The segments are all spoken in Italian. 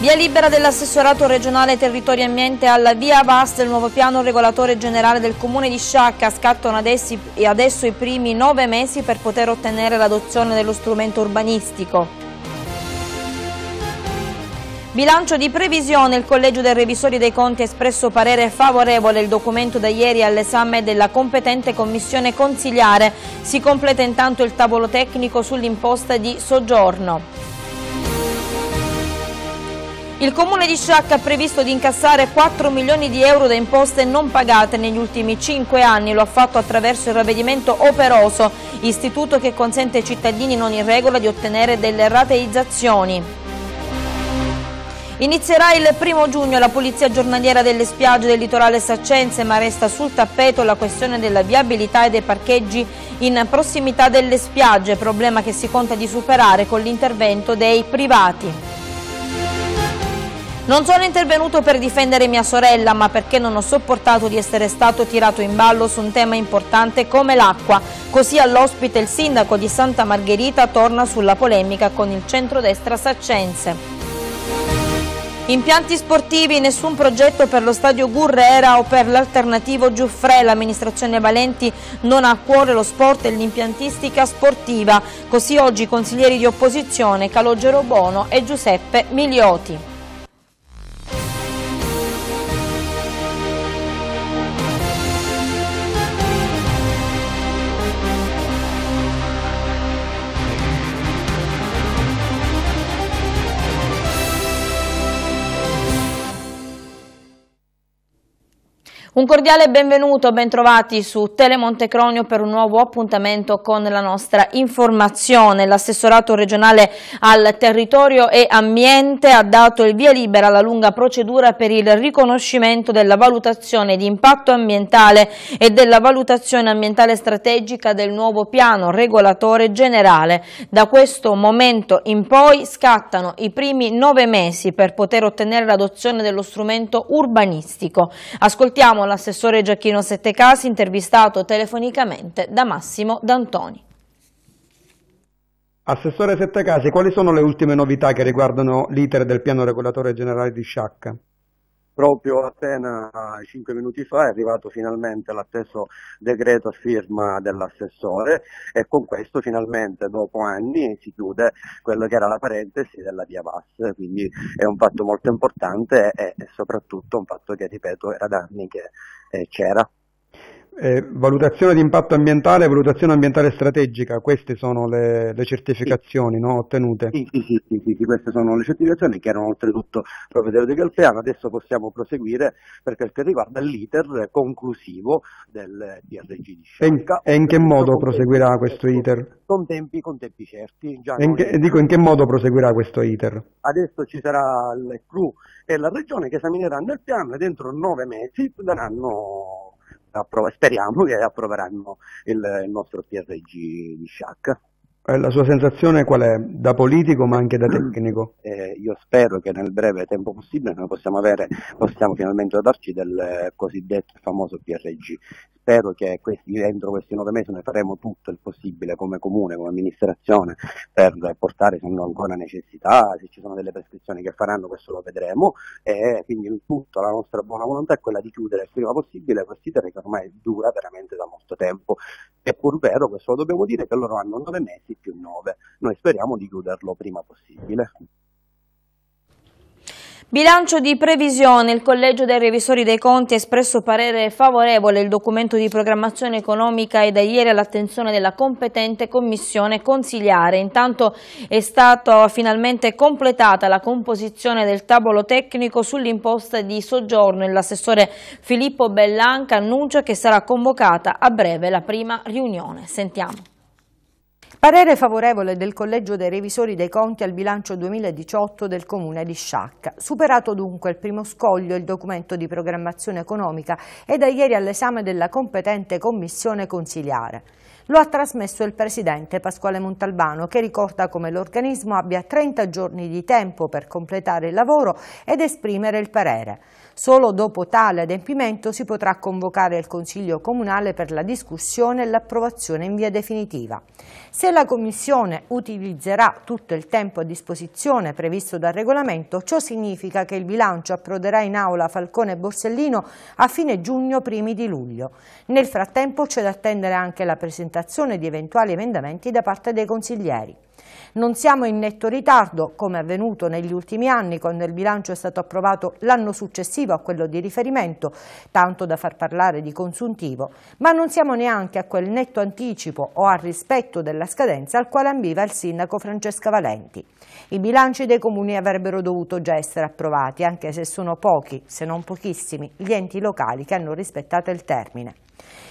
Via libera dell'assessorato regionale territorio ambiente alla via VAS del nuovo piano regolatore generale del comune di Sciacca scattano adesso, adesso i primi nove mesi per poter ottenere l'adozione dello strumento urbanistico. Bilancio di previsione, il Collegio dei Revisori dei Conti ha espresso parere favorevole il documento da ieri all'esame della competente commissione consigliare. Si completa intanto il tavolo tecnico sull'imposta di soggiorno. Il comune di Sciacca ha previsto di incassare 4 milioni di euro da imposte non pagate negli ultimi 5 anni, lo ha fatto attraverso il ravvedimento operoso, istituto che consente ai cittadini non in regola di ottenere delle rateizzazioni. Inizierà il primo giugno la pulizia giornaliera delle spiagge del litorale saccense ma resta sul tappeto la questione della viabilità e dei parcheggi in prossimità delle spiagge, problema che si conta di superare con l'intervento dei privati. Non sono intervenuto per difendere mia sorella, ma perché non ho sopportato di essere stato tirato in ballo su un tema importante come l'acqua. Così all'ospite il sindaco di Santa Margherita torna sulla polemica con il centrodestra saccense. Impianti sportivi, nessun progetto per lo stadio Gurrera o per l'alternativo Giuffre. L'amministrazione Valenti non ha a cuore lo sport e l'impiantistica sportiva. Così oggi i consiglieri di opposizione Calogero Bono e Giuseppe Milioti. Un cordiale benvenuto, bentrovati su Telemonte Cronio per un nuovo appuntamento con la nostra informazione. L'assessorato regionale al territorio e ambiente ha dato il via libera alla lunga procedura per il riconoscimento della valutazione di impatto ambientale e della valutazione ambientale strategica del nuovo piano regolatore generale. Da questo momento in poi scattano i primi nove mesi per poter ottenere l'adozione dello strumento urbanistico. Ascoltiamo l'assessore Giacchino Settecasi intervistato telefonicamente da Massimo D'Antoni. Assessore Settecasi, quali sono le ultime novità che riguardano l'iter del piano regolatore generale di Sciacca? Proprio appena 5 minuti fa è arrivato finalmente l'atteso decreto a firma dell'assessore e con questo finalmente dopo anni si chiude quello che era la parentesi della via Vass, quindi è un fatto molto importante e, soprattutto un fatto che ripeto era da anni che eh, c'era. Eh, valutazione di impatto ambientale e valutazione ambientale strategica, queste sono le, le certificazioni sì. no, ottenute. Sì sì, sì sì, sì, queste sono le certificazioni che erano oltretutto proprio di Galpeano, adesso possiamo proseguire per quel che riguarda l'iter conclusivo del DRG di Sciocca. E in, che modo proseguirà questo iter? Con tempi, con tempi certi. In che, dico in che modo proseguirà questo iter? Adesso ci sarà il CRU e la Regione che esamineranno il piano e dentro nove mesi daranno approva- speriamo che approveranno il, il nostro PRG di Sciac. Eh, la sua sensazione qual è? Da politico ma anche da eh, tecnico? Eh, io spero che nel breve tempo possibile noi possiamo, avere, possiamo finalmente dotarci del eh, cosiddetto famoso PRG spero che questi, entro questi nove mesi noi faremo tutto il possibile come comune, come amministrazione per portare se non ancora necessità, se ci sono delle prescrizioni che faranno questo lo vedremo e quindi tutta la nostra buona volontà è quella di chiudere il prima possibile questi terreni che ormai dura veramente da molto tempo. È pur vero, questo lo dobbiamo dire, che loro hanno nove mesi più nove. Noi speriamo di chiuderlo prima possibile. Bilancio di previsione. Il Collegio dei Revisori dei Conti ha espresso parere favorevole. Il documento di programmazione economica e da ieri all'attenzione della competente commissione consigliare. Intanto è stata finalmente completata la composizione del tavolo tecnico sull'imposta di soggiorno. e L'assessore Filippo Bellanca annuncia che sarà convocata a breve la prima riunione. Sentiamo. Parere favorevole del Collegio dei Revisori dei Conti al bilancio 2018 del Comune di Sciacca. Superato dunque il primo scoglio, il documento di programmazione economica è da ieri all'esame della competente commissione consiliare. Lo ha trasmesso il presidente Pasquale Montalbano che ricorda come l'organismo abbia 30 giorni di tempo per completare il lavoro ed esprimere il parere. Solo dopo tale adempimento si potrà convocare il Consiglio Comunale per la discussione e l'approvazione in via definitiva. Se la Commissione utilizzerà tutto il tempo a disposizione previsto dal regolamento, ciò significa che il bilancio approderà in aula Falcone e Borsellino a fine giugno, primi di luglio. Nel frattempo c'è da attendere anche la presentazione di eventuali emendamenti da parte dei consiglieri. Non siamo in netto ritardo, come è avvenuto negli ultimi anni, quando il bilancio è stato approvato l'anno successivo a quello di riferimento, tanto da far parlare di consuntivo, ma non siamo neanche a quel netto anticipo o al rispetto della scadenza al quale ambiva il sindaco Francesca Valenti. I bilanci dei comuni avrebbero dovuto già essere approvati, anche se sono pochi, se non pochissimi, gli enti locali che hanno rispettato il termine.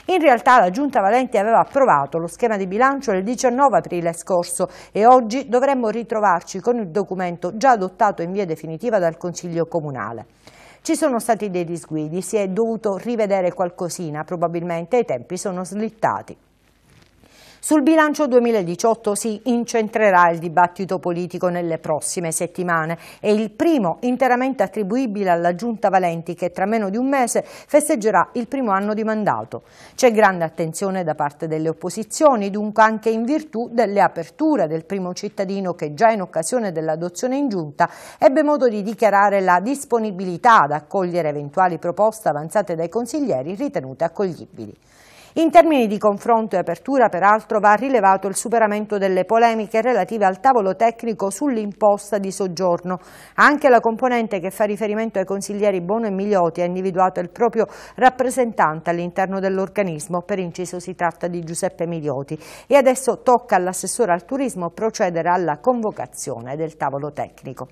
In realtà la Giunta Valenti aveva approvato lo schema di bilancio il 19 aprile scorso e oggi dovremmo ritrovarci con il documento già adottato in via definitiva dal Consiglio Comunale. Ci sono stati dei disguidi, si è dovuto rivedere qualcosina, probabilmente i tempi sono slittati. Sul bilancio 2018 si incentrerà il dibattito politico nelle prossime settimane e il primo interamente attribuibile alla Giunta Valenti che tra meno di un mese festeggerà il primo anno di mandato. C'è grande attenzione da parte delle opposizioni, dunque anche in virtù delle aperture del primo cittadino che già in occasione dell'adozione in Giunta ebbe modo di dichiarare la disponibilità ad accogliere eventuali proposte avanzate dai consiglieri ritenute accoglibili. In termini di confronto e apertura, peraltro, va rilevato il superamento delle polemiche relative al tavolo tecnico sull'imposta di soggiorno. Anche la componente che fa riferimento ai consiglieri Bono e Miglioti ha individuato il proprio rappresentante all'interno dell'organismo, per inciso si tratta di Giuseppe Miglioti. E adesso tocca all'assessore al turismo procedere alla convocazione del tavolo tecnico.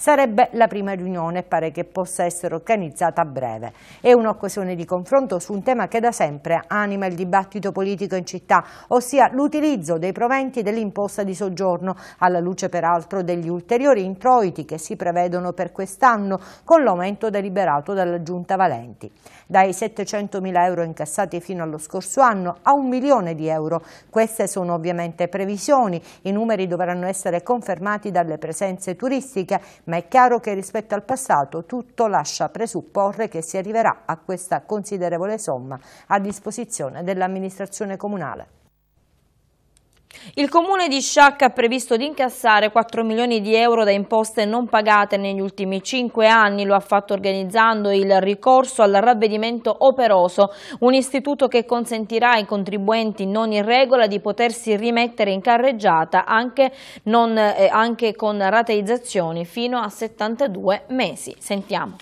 Sarebbe la prima riunione e pare che possa essere organizzata a breve. È un'occasione di confronto su un tema che da sempre anima il dibattito politico in città, ossia l'utilizzo dei proventi dell'imposta di soggiorno, alla luce peraltro degli ulteriori introiti che si prevedono per quest'anno con l'aumento deliberato dalla Giunta Valenti. Dai 700 mila euro incassati fino allo scorso anno a un milione di euro. Queste sono ovviamente previsioni, i numeri dovranno essere confermati dalle presenze turistiche, ma è chiaro che rispetto al passato tutto lascia presupporre che si arriverà a questa considerevole somma a disposizione gestione dell'amministrazione comunale. Il comune di Sciacca ha previsto di incassare 4 milioni di euro da imposte non pagate negli ultimi 5 anni, lo ha fatto organizzando il ricorso al ravvedimento operoso, un istituto che consentirà ai contribuenti non in regola di potersi rimettere in carreggiata anche, non, eh, anche con rateizzazioni fino a 72 mesi. Sentiamo.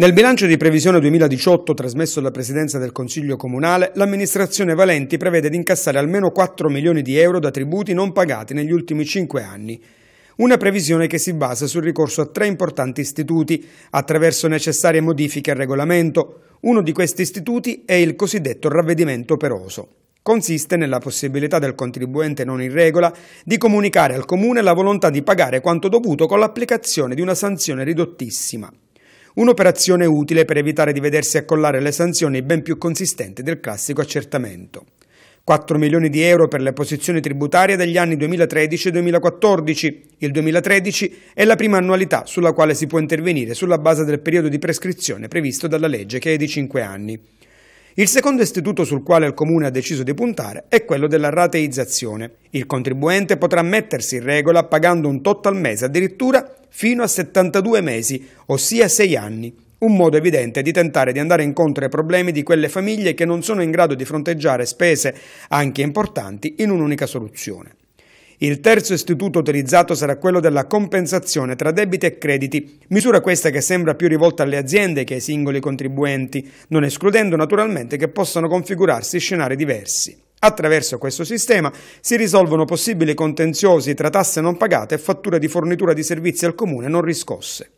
Nel bilancio di previsione 2018 trasmesso alla Presidenza del Consiglio Comunale, l'amministrazione Valenti prevede di incassare almeno 4 milioni di euro da tributi non pagati negli ultimi 5 anni. Una previsione che si basa sul ricorso a tre importanti istituti, attraverso necessarie modifiche al regolamento. Uno di questi istituti è il cosiddetto ravvedimento operoso. Consiste nella possibilità del contribuente non in regola di comunicare al comune la volontà di pagare quanto dovuto con l'applicazione di una sanzione ridottissima. Un'operazione utile per evitare di vedersi accollare le sanzioni ben più consistenti del classico accertamento. 4 milioni di euro per le posizioni tributarie degli anni 2013 e 2014. Il 2013 è la prima annualità sulla quale si può intervenire sulla base del periodo di prescrizione previsto dalla legge che è di 5 anni. Il secondo istituto sul quale il Comune ha deciso di puntare è quello della rateizzazione. Il contribuente potrà mettersi in regola pagando un tot al mese addirittura fino a 72 mesi, ossia 6 anni. Un modo evidente di tentare di andare incontro ai problemi di quelle famiglie che non sono in grado di fronteggiare spese, anche importanti, in un'unica soluzione. Il terzo istituto utilizzato sarà quello della compensazione tra debiti e crediti, misura questa che sembra più rivolta alle aziende che ai singoli contribuenti, non escludendo naturalmente che possano configurarsi scenari diversi. Attraverso questo sistema si risolvono possibili contenziosi tra tasse non pagate e fatture di fornitura di servizi al comune non riscosse.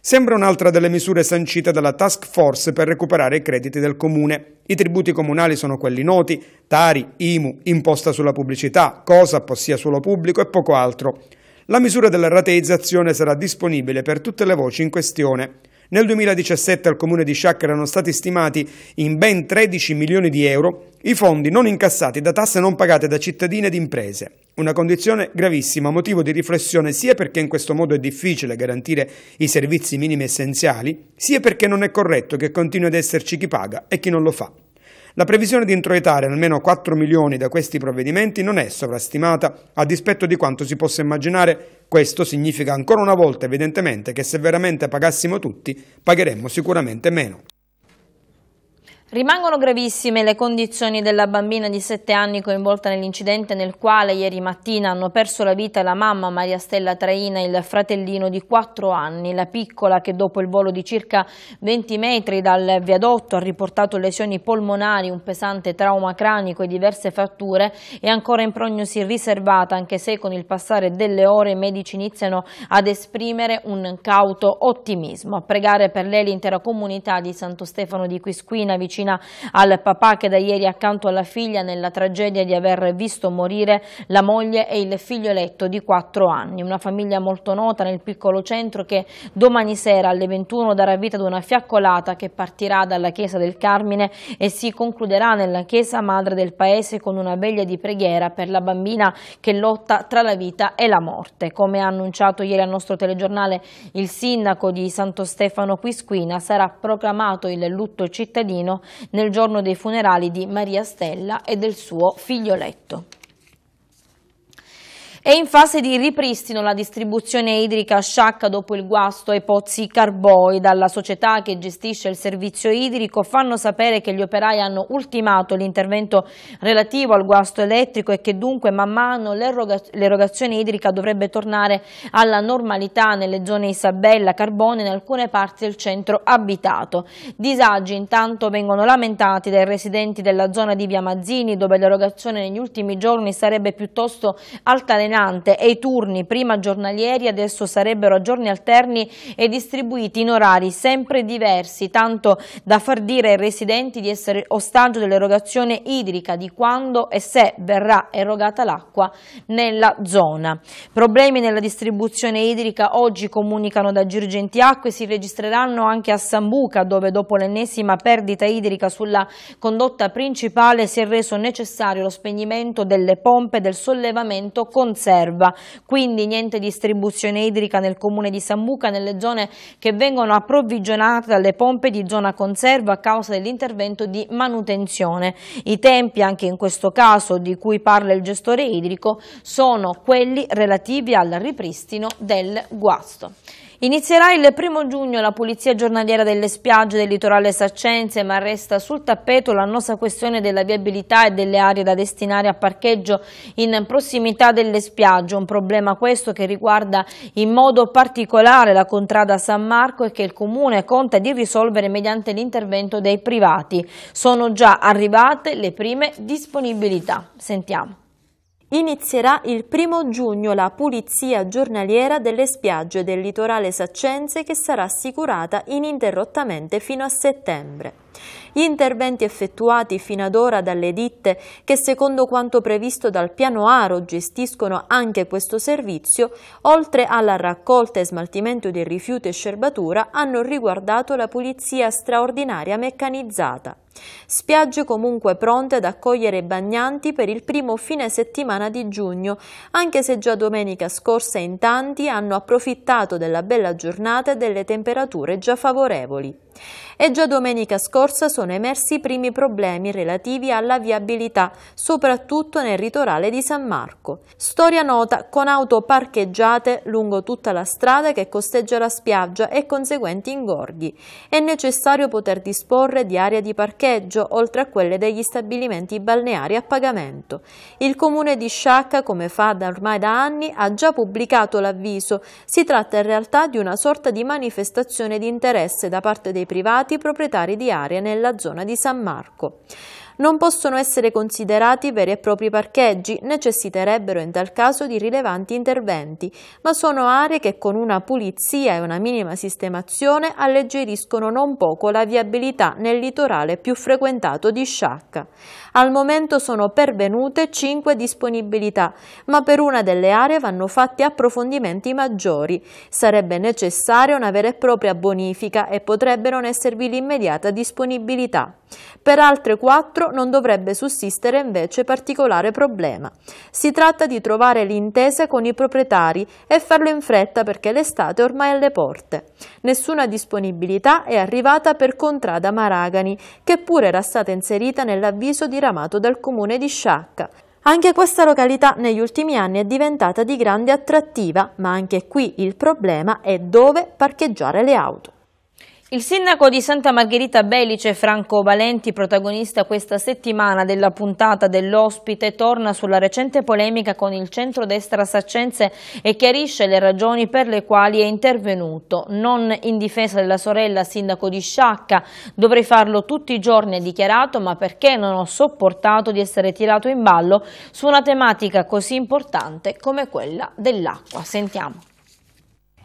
Sembra un'altra delle misure sancite dalla task force per recuperare i crediti del comune. I tributi comunali sono quelli noti, Tari, IMU, imposta sulla pubblicità, COSAP, ossia suolo pubblico e poco altro. La misura della rateizzazione sarà disponibile per tutte le voci in questione. Nel 2017 al comune di Sciacca erano stati stimati in ben 13 milioni di euro i fondi non incassati da tasse non pagate da cittadini ed imprese. Una condizione gravissima, motivo di riflessione sia perché in questo modo è difficile garantire i servizi minimi essenziali, sia perché non è corretto che continui ad esserci chi paga e chi non lo fa. La previsione di introitare almeno 4 milioni da questi provvedimenti non è sovrastimata, a dispetto di quanto si possa immaginare questo significa ancora una volta evidentemente che se veramente pagassimo tutti, pagheremmo sicuramente meno. Rimangono gravissime le condizioni della bambina di 7 anni coinvolta nell'incidente nel quale ieri mattina hanno perso la vita la mamma Maria Stella Traina e il fratellino di 4 anni. La piccola che dopo il volo di circa 20 metri dal viadotto ha riportato lesioni polmonari, un pesante trauma cranico e diverse fratture è ancora in prognosi riservata anche se con il passare delle ore i medici iniziano ad esprimere un cauto ottimismo. A pregare per lei l'intera comunità di Santo Stefano di Quisquina vicino avvicina al papà che da ieri accanto alla figlia nella tragedia di aver visto morire la moglie e il figlioletto di 4 anni. Una famiglia molto nota nel piccolo centro che domani sera alle 21 darà vita ad una fiaccolata che partirà dalla chiesa del Carmine e si concluderà nella chiesa madre del paese con una veglia di preghiera per la bambina che lotta tra la vita e la morte. Come ha annunciato ieri al nostro telegiornale il sindaco di Santo Stefano Quisquina sarà proclamato il lutto cittadino nel giorno dei funerali di Maria Stella e del suo figlioletto. È in fase di ripristino la distribuzione idrica a Sciacca dopo il guasto ai pozzi Carboi. Dalla società che gestisce il servizio idrico fanno sapere che gli operai hanno ultimato l'intervento relativo al guasto elettrico e che dunque man mano l'erogazione idrica dovrebbe tornare alla normalità nelle zone Isabella, Carbone e in alcune parti del centro abitato. Disagi intanto vengono lamentati dai residenti della zona di Via Mazzini dove l'erogazione negli ultimi giorni sarebbe piuttosto altalenante altalenante e i turni prima giornalieri adesso sarebbero a giorni alterni e distribuiti in orari sempre diversi, tanto da far dire ai residenti di essere ostaggio dell'erogazione idrica di quando e se verrà erogata l'acqua nella zona. Problemi nella distribuzione idrica oggi comunicano da Girgenti Acque si registreranno anche a Sambuca dove dopo l'ennesima perdita idrica sulla condotta principale si è reso necessario lo spegnimento delle pompe del sollevamento con conserva, quindi niente distribuzione idrica nel comune di Sambuca nelle zone che vengono approvvigionate dalle pompe di zona conserva a causa dell'intervento di manutenzione. I tempi anche in questo caso di cui parla il gestore idrico sono quelli relativi al ripristino del guasto. Inizierà il primo giugno la pulizia giornaliera delle spiagge del litorale saccense, ma resta sul tappeto l'annosa questione della viabilità e delle aree da destinare a parcheggio in prossimità delle spiagge, un problema questo che riguarda in modo particolare la contrada San Marco e che il Comune conta di risolvere mediante l'intervento dei privati. Sono già arrivate le prime disponibilità. Sentiamo. Inizierà il primo giugno la pulizia giornaliera delle spiagge del litorale saccense che sarà assicurata ininterrottamente fino a settembre. Gli interventi effettuati fino ad ora dalle ditte che secondo quanto previsto dal piano Aro gestiscono anche questo servizio, oltre alla raccolta e smaltimento dei rifiuti e scerbatura, hanno riguardato la pulizia straordinaria meccanizzata. Spiagge comunque pronte ad accogliere i bagnanti per il primo fine settimana di giugno, anche se già domenica scorsa in tanti hanno approfittato della bella giornata e delle temperature già favorevoli. E già domenica scorsa sono emersi i primi problemi relativi alla viabilità, soprattutto nel ritorale di San Marco. Storia nota con auto parcheggiate lungo tutta la strada che costeggia la spiaggia e conseguenti ingorghi. È necessario poter disporre di area di parcheggio parcheggio, oltre a quelle degli stabilimenti balneari a pagamento. Il comune di Sciacca, come fa da ormai da anni, ha già pubblicato l'avviso. Si tratta in realtà di una sorta di manifestazione di interesse da parte dei privati proprietari di aree nella zona di San Marco non possono essere considerati veri e propri parcheggi, necessiterebbero in tal caso di rilevanti interventi, ma sono aree che con una pulizia e una minima sistemazione alleggeriscono non poco la viabilità nel litorale più frequentato di Sciacca. Al momento sono pervenute 5 disponibilità, ma per una delle aree vanno fatti approfondimenti maggiori. Sarebbe necessaria una vera e propria bonifica e potrebbe non esservi l'immediata disponibilità. Per altre 4 non dovrebbe sussistere invece particolare problema. Si tratta di trovare l'intesa con i proprietari e farlo in fretta perché l'estate è ormai alle porte. Nessuna disponibilità è arrivata per contrada Maragani, che pure era stata inserita nell'avviso di diramato dal comune di Sciacca. Anche questa località negli ultimi anni è diventata di grande attrattiva, ma anche qui il problema è dove parcheggiare le auto. Il sindaco di Santa Margherita Belice, Franco Valenti, protagonista questa settimana della puntata dell'ospite, torna sulla recente polemica con il centrodestra saccense e chiarisce le ragioni per le quali è intervenuto. Non in difesa della sorella sindaco di Sciacca, dovrei farlo tutti i giorni, ha dichiarato, ma perché non ho sopportato di essere tirato in ballo su una tematica così importante come quella dell'acqua. Sentiamo.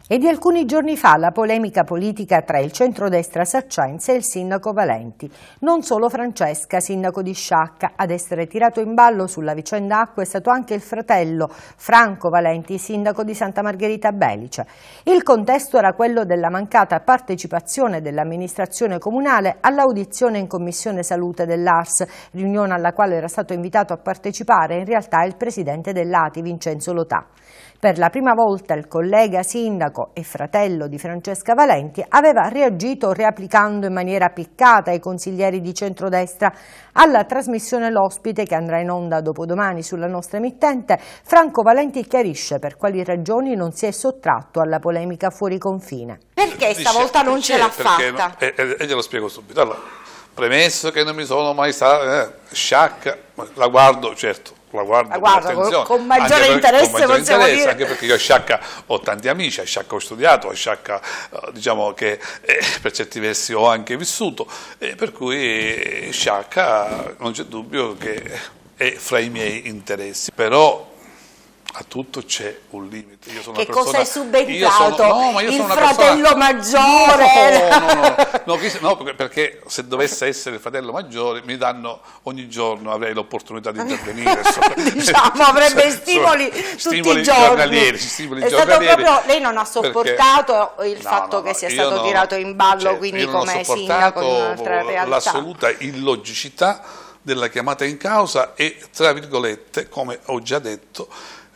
E di alcuni giorni fa la polemica politica tra il centrodestra Saccense e il sindaco Valenti. Non solo Francesca, sindaco di Sciacca, ad essere tirato in ballo sulla vicenda acqua è stato anche il fratello Franco Valenti, sindaco di Santa Margherita Belice. Il contesto era quello della mancata partecipazione dell'amministrazione comunale all'audizione in Commissione Salute dell'ARS, riunione alla quale era stato invitato a partecipare in realtà il presidente dell'ATI Vincenzo Lotà. Per la prima volta il collega sindaco e fratello di Francesca Valenti aveva reagito reapplicando in maniera piccata i consiglieri di centrodestra alla trasmissione L'ospite che andrà in onda dopodomani sulla nostra emittente. Franco Valenti chiarisce per quali ragioni non si è sottratto alla polemica fuori confine. Perché stavolta non ce l'ha fatta? E, eh, eh, glielo spiego subito. Allora, premesso che non mi sono mai stata eh, sciacca, la guardo certo la guardo, la guardo con, con, maggiore interesse, con maggiore interesse dire... anche perché io a Sciacca ho tanti amici, a Sciacca ho studiato, a Sciacca eh, diciamo che eh, per certi versi ho anche vissuto, eh, per cui eh, Sciacca non c'è dubbio che è fra i miei interessi, però a tutto c'è un limite. Io sono che persona, cosa hai subentrato? Sono, no, il fratello persona, maggiore? No, no, no, no, perché se dovesse essere il fratello maggiore mi danno ogni giorno, avrei l'opportunità di intervenire. diciamo, avrebbe stimoli, so, tutti i giorni. Stimoli è stato proprio, lei non ha sopportato perché, il fatto che sia stato tirato in ballo, cioè, quindi come sindaco in un'altra realtà. L'assoluta illogicità della chiamata in causa e, tra virgolette, come ho già detto,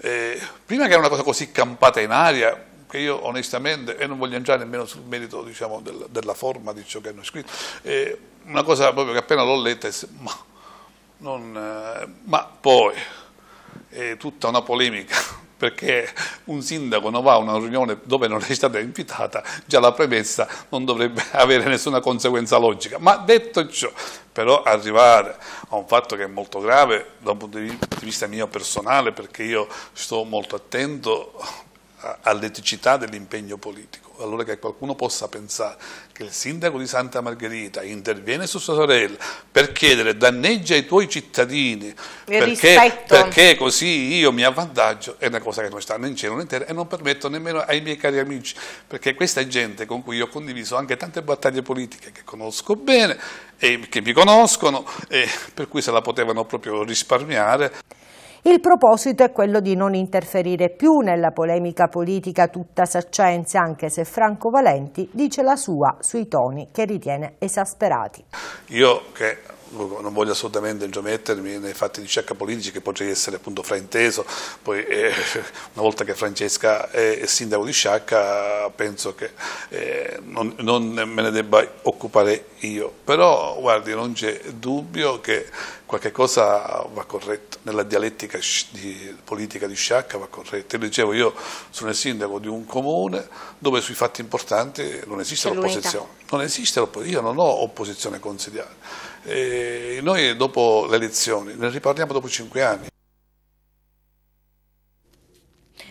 eh, prima che era una cosa così campata in aria, che io onestamente, e non voglio entrare nemmeno sul merito diciamo, del, della forma di ciò che hanno scritto, eh, una cosa proprio che appena l'ho letta, ma, non, eh, ma poi è eh, tutta una polemica perché un sindaco non va a una riunione dove non è stata invitata, già la premessa non dovrebbe avere nessuna conseguenza logica. Ma detto ciò, però arrivare a un fatto che è molto grave da un punto di vista mio personale, perché io sto molto attento all'eticità dell'impegno politico allora che qualcuno possa pensare che il sindaco di Santa Margherita interviene su sua sorella per chiedere danneggia i tuoi cittadini perché, perché, così io mi avvantaggio è una cosa che non sta né in cielo né in terra e non permetto nemmeno ai miei cari amici perché questa è gente con cui ho condiviso anche tante battaglie politiche che conosco bene e che mi conoscono e per cui se la potevano proprio risparmiare il proposito è quello di non interferire più nella polemica politica tutta saccenza, anche se Franco Valenti dice la sua sui toni che ritiene esasperati. Io che non voglio assolutamente mettermi nei fatti di sciacca politici che potrei essere appunto frainteso, poi eh, una volta che Francesca è, sindaco di sciacca penso che eh, non, non, me ne debba occupare io, però guardi non c'è dubbio che qualche cosa va corretto, nella dialettica di, politica di sciacca va corretta, io dicevo io sono il sindaco di un comune dove sui fatti importanti non esiste l'opposizione, non esiste l'opposizione, io non ho opposizione consigliata e eh, noi dopo le elezioni ne riparliamo dopo cinque anni.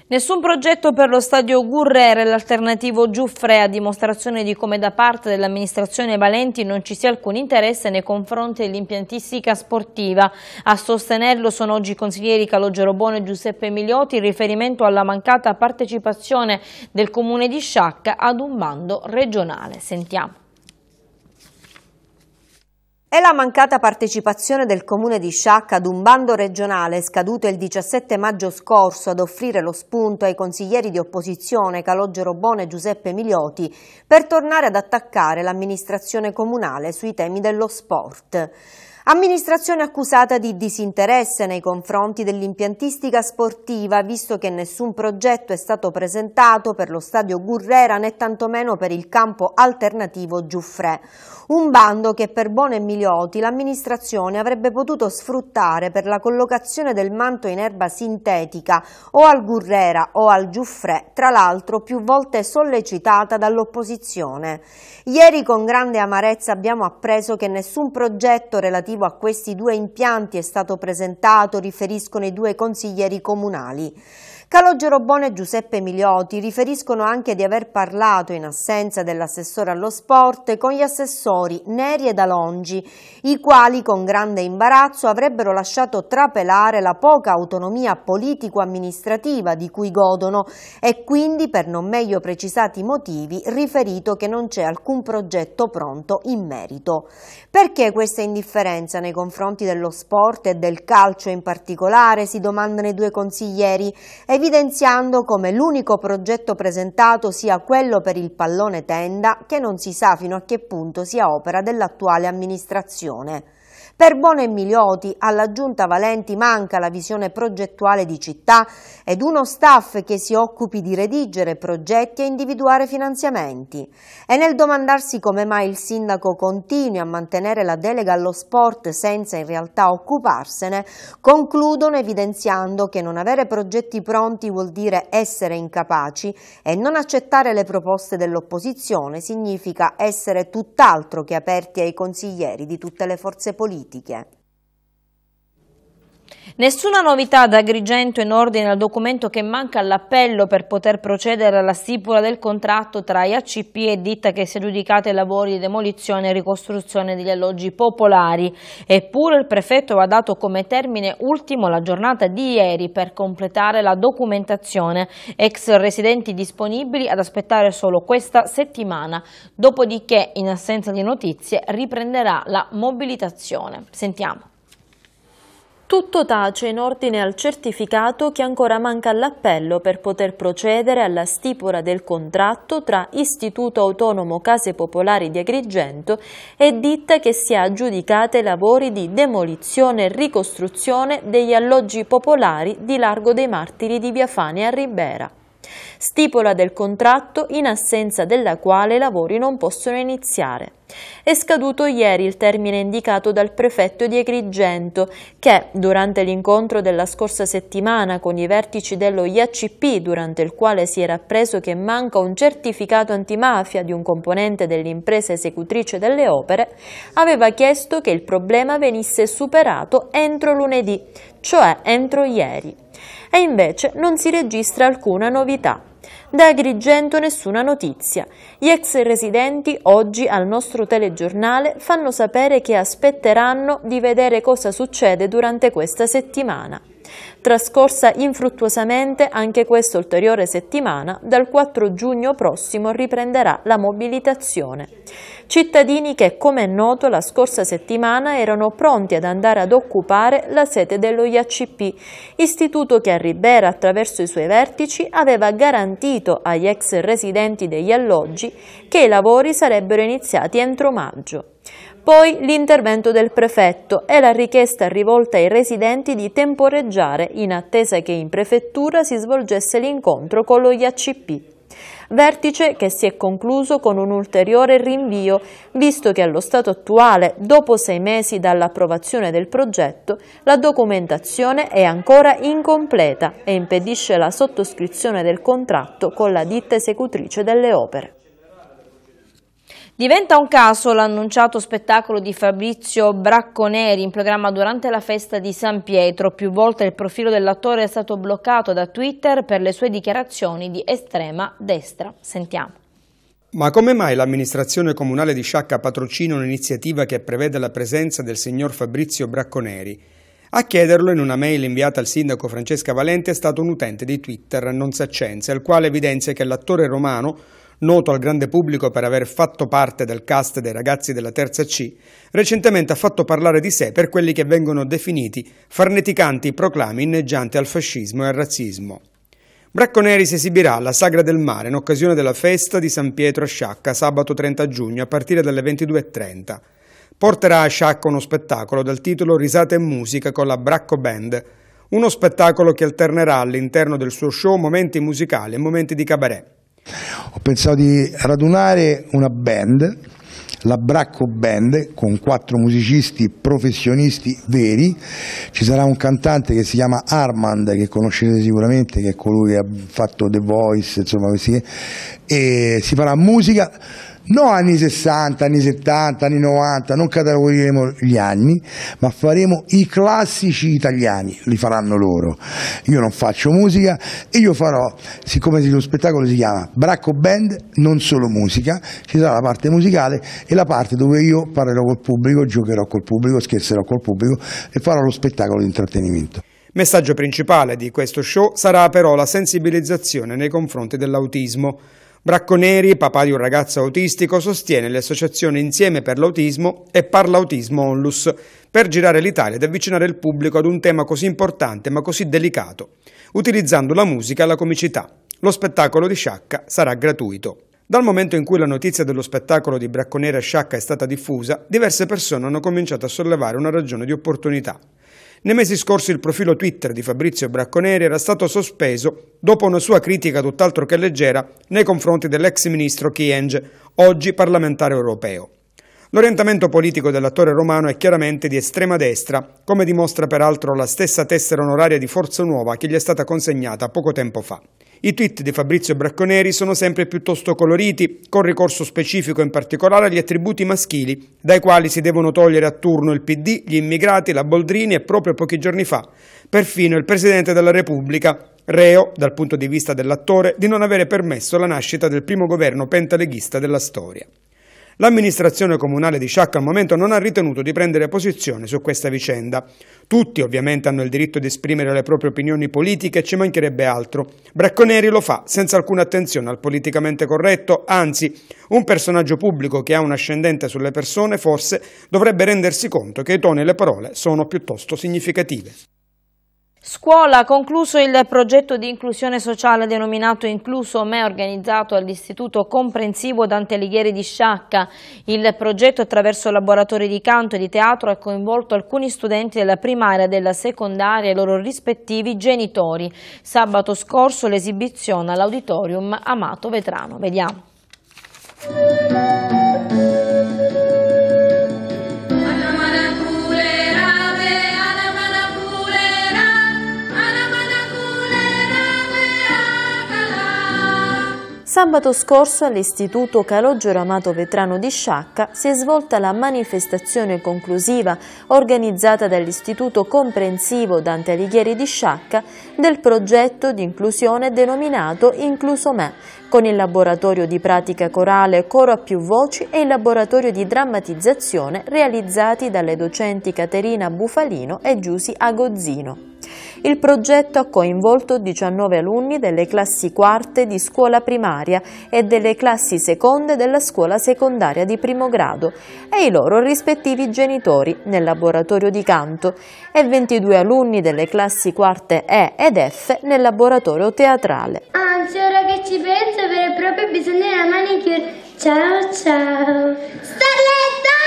Nessun progetto per lo stadio Gurrere, l'alternativo Giuffre, a dimostrazione di come da parte dell'amministrazione Valenti non ci sia alcun interesse nei confronti dell'impiantistica sportiva. A sostenerlo sono oggi i consiglieri Calogero Bono e Giuseppe Milioti in riferimento alla mancata partecipazione del comune di Sciacca ad un bando regionale. Sentiamo. È la mancata partecipazione del comune di Sciacca ad un bando regionale scaduto il 17 maggio scorso ad offrire lo spunto ai consiglieri di opposizione Calogero Bone e Giuseppe Milioti per tornare ad attaccare l'amministrazione comunale sui temi dello sport. Amministrazione accusata di disinteresse nei confronti dell'impiantistica sportiva, visto che nessun progetto è stato presentato per lo stadio Gurrera né tantomeno per il campo alternativo Giuffre. Un bando che per buone e Milioti l'amministrazione avrebbe potuto sfruttare per la collocazione del manto in erba sintetica o al Gurrera o al Giuffre, tra l'altro più volte sollecitata dall'opposizione. Ieri con grande amarezza abbiamo appreso che nessun progetto relativo relativo a questi due impianti è stato presentato, riferiscono i due consiglieri comunali. Calogero Bono e Giuseppe Emilioti riferiscono anche di aver parlato in assenza dell'assessore allo sport con gli assessori Neri e Dalongi, i quali con grande imbarazzo avrebbero lasciato trapelare la poca autonomia politico-amministrativa di cui godono e quindi per non meglio precisati motivi riferito che non c'è alcun progetto pronto in merito. Perché questa indifferenza nei confronti dello sport e del calcio in particolare si domandano i due consiglieri? È evidenziando come l'unico progetto presentato sia quello per il pallone tenda che non si sa fino a che punto sia opera dell'attuale amministrazione. Per Bono e Milioti alla Giunta Valenti manca la visione progettuale di città ed uno staff che si occupi di redigere progetti e individuare finanziamenti. E nel domandarsi come mai il sindaco continui a mantenere la delega allo sport senza in realtà occuparsene, concludono evidenziando che non avere progetti pronti vuol dire essere incapaci e non accettare le proposte dell'opposizione significa essere tutt'altro che aperti ai consiglieri di tutte le forze politiche. دیگه Nessuna novità da Agrigento in ordine al documento che manca all'appello per poter procedere alla stipula del contratto tra IACP e ditta che si è giudicata i lavori di demolizione e ricostruzione degli alloggi popolari. Eppure il prefetto ha dato come termine ultimo la giornata di ieri per completare la documentazione. Ex residenti disponibili ad aspettare solo questa settimana. Dopodiché, in assenza di notizie, riprenderà la mobilitazione. Sentiamo. Tutto tace in ordine al certificato che ancora manca all'appello per poter procedere alla stipula del contratto tra Istituto Autonomo Case Popolari di Agrigento e ditta che si è aggiudicata i lavori di demolizione e ricostruzione degli alloggi popolari di Largo dei Martiri di Via Fania a Ribera stipula del contratto in assenza della quale i lavori non possono iniziare. È scaduto ieri il termine indicato dal prefetto di Agrigento che, durante l'incontro della scorsa settimana con i vertici dello IACP, durante il quale si era appreso che manca un certificato antimafia di un componente dell'impresa esecutrice delle opere, aveva chiesto che il problema venisse superato entro lunedì, cioè entro ieri. E invece non si registra alcuna novità. Da Agrigento nessuna notizia. Gli ex residenti oggi al nostro telegiornale fanno sapere che aspetteranno di vedere cosa succede durante questa settimana. Trascorsa infruttuosamente anche questa ulteriore settimana, dal 4 giugno prossimo riprenderà la mobilitazione cittadini che, come è noto, la scorsa settimana erano pronti ad andare ad occupare la sede dello IACP, istituto che a Ribera, attraverso i suoi vertici, aveva garantito agli ex residenti degli alloggi che i lavori sarebbero iniziati entro maggio. Poi l'intervento del prefetto e la richiesta rivolta ai residenti di temporeggiare in attesa che in prefettura si svolgesse l'incontro con lo IACP vertice che si è concluso con un ulteriore rinvio, visto che allo stato attuale, dopo sei mesi dall'approvazione del progetto, la documentazione è ancora incompleta e impedisce la sottoscrizione del contratto con la ditta esecutrice delle opere. Diventa un caso l'annunciato spettacolo di Fabrizio Bracconeri in programma durante la festa di San Pietro. Più volte il profilo dell'attore è stato bloccato da Twitter per le sue dichiarazioni di estrema destra. Sentiamo. Ma come mai l'amministrazione comunale di Sciacca patrocina un'iniziativa che prevede la presenza del signor Fabrizio Bracconeri? A chiederlo in una mail inviata al sindaco Francesca Valente è stato un utente di Twitter, non Saccenze, il quale evidenzia che l'attore romano noto al grande pubblico per aver fatto parte del cast dei ragazzi della terza C, recentemente ha fatto parlare di sé per quelli che vengono definiti farneticanti proclami inneggianti al fascismo e al razzismo. Bracco Neri si esibirà alla Sagra del Mare in occasione della festa di San Pietro a Sciacca sabato 30 giugno a partire dalle 22.30. Porterà a Sciacca uno spettacolo dal titolo Risate e musica con la Bracco Band, uno spettacolo che alternerà all'interno del suo show momenti musicali e momenti di cabaret. Ho pensato di radunare una band, la Bracco Band, con quattro musicisti professionisti veri. Ci sarà un cantante che si chiama Armand, che conoscete sicuramente, che è colui che ha fatto The Voice, insomma, così. E si farà musica no anni 60, anni 70, anni 90, non catalogheremo gli anni, ma faremo i classici italiani, li faranno loro. Io non faccio musica e io farò, siccome lo spettacolo si chiama Bracco Band, non solo musica, ci sarà la parte musicale e la parte dove io parlerò col pubblico, giocherò col pubblico, scherzerò col pubblico e farò lo spettacolo di intrattenimento. Messaggio principale di questo show sarà però la sensibilizzazione nei confronti dell'autismo. Bracconeri, papà di un ragazzo autistico, sostiene l'associazione Insieme per l'Autismo e Parla Autismo Onlus per girare l'Italia ed avvicinare il pubblico ad un tema così importante ma così delicato, utilizzando la musica e la comicità. Lo spettacolo di Sciacca sarà gratuito. Dal momento in cui la notizia dello spettacolo di Bracconera Sciacca è stata diffusa, diverse persone hanno cominciato a sollevare una ragione di opportunità. Nei mesi scorsi il profilo Twitter di Fabrizio Bracconeri era stato sospeso dopo una sua critica tutt'altro che leggera nei confronti dell'ex ministro Chienge, oggi parlamentare europeo. L'orientamento politico dell'attore romano è chiaramente di estrema destra, come dimostra peraltro la stessa tessera onoraria di Forza Nuova che gli è stata consegnata poco tempo fa. I tweet di Fabrizio Bracconeri sono sempre piuttosto coloriti, con ricorso specifico in particolare agli attributi maschili, dai quali si devono togliere a turno il PD, gli immigrati, la Boldrini e proprio pochi giorni fa, perfino il Presidente della Repubblica, reo, dal punto di vista dell'attore, di non avere permesso la nascita del primo governo pentaleghista della storia. L'amministrazione comunale di Sciacca al momento non ha ritenuto di prendere posizione su questa vicenda. Tutti ovviamente hanno il diritto di esprimere le proprie opinioni politiche e ci mancherebbe altro. Bracconeri lo fa senza alcuna attenzione al politicamente corretto, anzi un personaggio pubblico che ha un ascendente sulle persone forse dovrebbe rendersi conto che i toni e le parole sono piuttosto significative. Scuola, concluso il progetto di inclusione sociale denominato Incluso Me organizzato all'Istituto Comprensivo Dante Alighieri di Sciacca. Il progetto attraverso laboratori di canto e di teatro ha coinvolto alcuni studenti della primaria e della secondaria e i loro rispettivi genitori. Sabato scorso l'esibizione all'Auditorium Amato Vetrano. Vediamo. Sabato scorso all'Istituto Calogero Amato Vetrano di Sciacca si è svolta la manifestazione conclusiva organizzata dall'Istituto Comprensivo Dante Alighieri di Sciacca del progetto di inclusione denominato Incluso Me, con il laboratorio di pratica corale Coro a più voci e il laboratorio di drammatizzazione realizzati dalle docenti Caterina Bufalino e Giusi Agozzino. Il progetto ha coinvolto 19 alunni delle classi quarte di scuola primaria e delle classi seconde della scuola secondaria di primo grado e i loro rispettivi genitori nel laboratorio di canto e 22 alunni delle classi quarte E ed F nel laboratorio teatrale. Anzi, ah, ora che ci penso, questo vero e proprio bisogno della manicure. Ciao ciao! Starletta!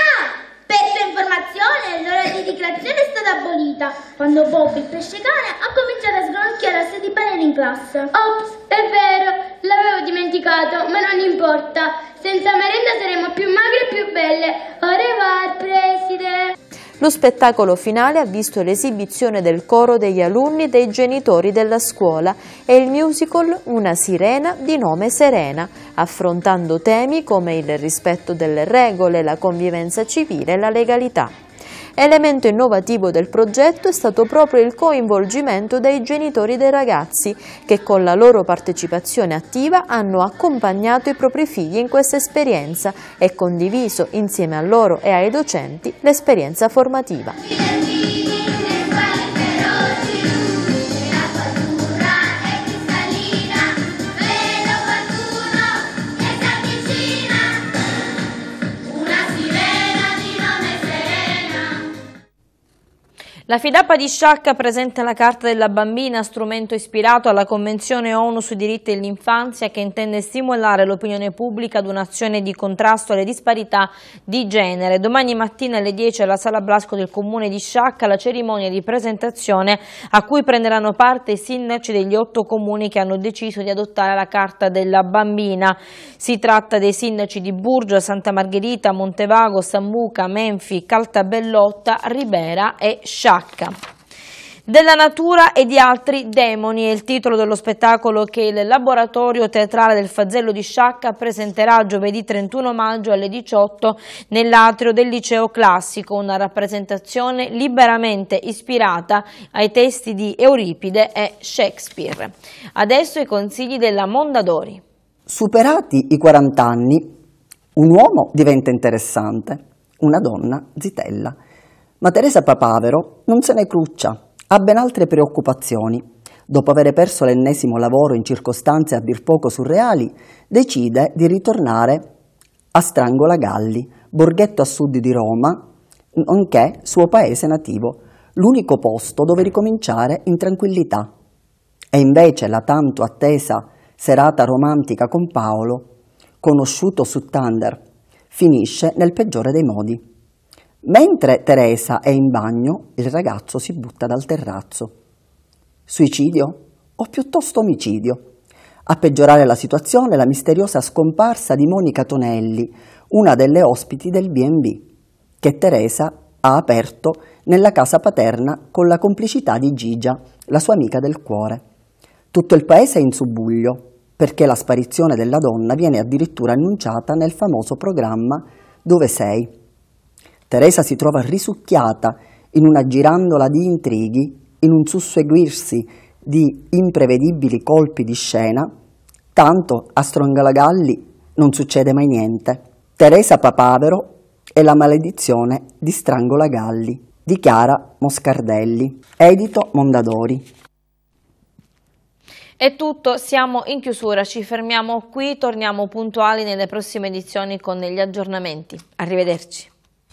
Per tua informazione, l'ora di ricreazione è stata abolita quando Bob, il pesce cane, ha cominciato a sgranocchiarsi di panini in classe. Ops, è vero, l'avevo dimenticato, ma non importa. Senza merenda saremo più magre e più belle. Au revoir, Presidente. Lo spettacolo finale ha visto l'esibizione del coro degli alunni e dei genitori della scuola e il musical Una sirena di nome Serena, affrontando temi come il rispetto delle regole, la convivenza civile e la legalità. Elemento innovativo del progetto è stato proprio il coinvolgimento dei genitori dei ragazzi, che con la loro partecipazione attiva hanno accompagnato i propri figli in questa esperienza e condiviso insieme a loro e ai docenti l'esperienza formativa. La Fidapa di Sciacca presenta la Carta della Bambina, strumento ispirato alla Convenzione ONU sui diritti dell'infanzia che intende stimolare l'opinione pubblica ad un'azione di contrasto alle disparità di genere. Domani mattina alle 10 alla Sala Blasco del Comune di Sciacca la cerimonia di presentazione a cui prenderanno parte i sindaci degli otto comuni che hanno deciso di adottare la Carta della Bambina. Si tratta dei sindaci di Burgio, Santa Margherita, Montevago, Sambuca, Menfi, Caltabellotta, Ribera e Sciacca. H della natura e di altri demoni è il titolo dello spettacolo che il laboratorio teatrale del Fazzello di Sciacca presenterà giovedì 31 maggio alle 18 nell'atrio del liceo classico, una rappresentazione liberamente ispirata ai testi di Euripide e Shakespeare. Adesso i consigli della Mondadori. Superati i 40 anni, un uomo diventa interessante, una donna zitella ma Teresa Papavero non se ne cruccia, ha ben altre preoccupazioni. Dopo aver perso l'ennesimo lavoro in circostanze a dir poco surreali, decide di ritornare a Strangola Galli, borghetto a sud di Roma, nonché suo paese nativo, l'unico posto dove ricominciare in tranquillità. E invece la tanto attesa serata romantica con Paolo, conosciuto su Thunder, finisce nel peggiore dei modi. Mentre Teresa è in bagno, il ragazzo si butta dal terrazzo. Suicidio? O piuttosto omicidio? A peggiorare la situazione la misteriosa scomparsa di Monica Tonelli, una delle ospiti del B&B, che Teresa ha aperto nella casa paterna con la complicità di Gigia, la sua amica del cuore. Tutto il paese è in subbuglio, perché la sparizione della donna viene addirittura annunciata nel famoso programma Dove sei? Teresa si trova risucchiata in una girandola di intrighi, in un susseguirsi di imprevedibili colpi di scena, tanto a Strongalagalli non succede mai niente. Teresa Papavero e la maledizione di Strangolagalli di Chiara Moscardelli, edito Mondadori. È tutto, siamo in chiusura, ci fermiamo qui, torniamo puntuali nelle prossime edizioni con gli aggiornamenti. Arrivederci.